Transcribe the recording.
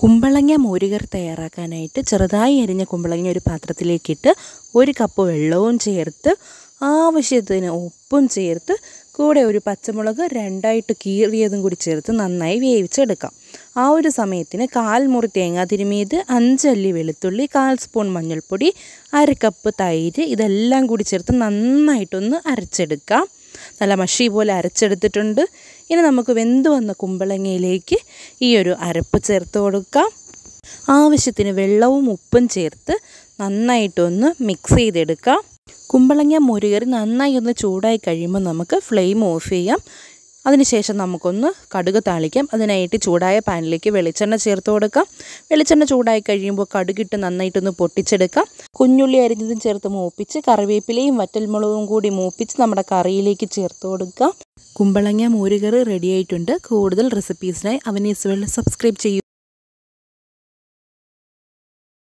കുമ്പളങ്ങ മോരുകർ തയ്യാറാക്കാനായിട്ട് ചെറുതായി അരിഞ്ഞ കുമ്പളങ്ങ ഒരു പാത്രത്തിലേക്കിട്ട് ഒരു കപ്പ് വെള്ളവും ചേർത്ത് ആവശ്യത്തിന് ഉപ്പും ചേർത്ത് കൂടെ ഒരു പച്ചമുളക് രണ്ടായിട്ട് കീറിയതും കൂടി ചേർത്ത് നന്നായി വേവിച്ചെടുക്കാം ആ ഒരു സമയത്തിന് കാൽ മുറി തേങ്ങ തിരുമിയത് അഞ്ചല്ലി വെളുത്തുള്ളി കാൽ സ്പൂൺ മഞ്ഞൾപ്പൊടി അര കപ്പ് തൈര് ഇതെല്ലാം കൂടി ചേർത്ത് നന്നായിട്ടൊന്ന് അരച്ചെടുക്കാം നല്ല മഷി പോലെ അരച്ചെടുത്തിട്ടുണ്ട് ഇനി നമുക്ക് വെന്ത് വന്ന കുമ്പളങ്ങയിലേക്ക് ഈ ഒരു അരപ്പ് ചേർത്ത് കൊടുക്കാം ആവശ്യത്തിന് വെള്ളവും ഉപ്പും ചേർത്ത് നന്നായിട്ടൊന്ന് മിക്സ് ചെയ്തെടുക്കാം കുമ്പളങ്ങ മുരുകറി നന്നായി ഒന്ന് ചൂടായി കഴിയുമ്പോൾ നമുക്ക് ഫ്ലെയിം ഓഫ് ചെയ്യാം അതിനുശേഷം നമുക്കൊന്ന് കടുക് താളിക്കാം അതിനായിട്ട് ചൂടായ പാനിലേക്ക് വെളിച്ചെണ്ണ ചേർത്ത് കൊടുക്കാം വെളിച്ചെണ്ണ ചൂടായി കഴിയുമ്പോൾ കടുകിട്ട് നന്നായിട്ടൊന്ന് പൊട്ടിച്ചെടുക്കാം കുഞ്ഞുള്ളി അരിഞ്ഞതും ചേർത്ത് മൂപ്പിച്ച് കറിവേപ്പിലയും വറ്റൽമുളകും കൂടി മൂപ്പിച്ച് നമ്മുടെ കറിയിലേക്ക് ചേർത്ത് കൊടുക്കാം കുമ്പളങ്ങ മോരുകറി റെഡിയായിട്ടുണ്ട് കൂടുതൽ റെസിപ്പീസിനായി അവനീസ് വേൾഡ് സബ്സ്ക്രൈബ് ചെയ്യും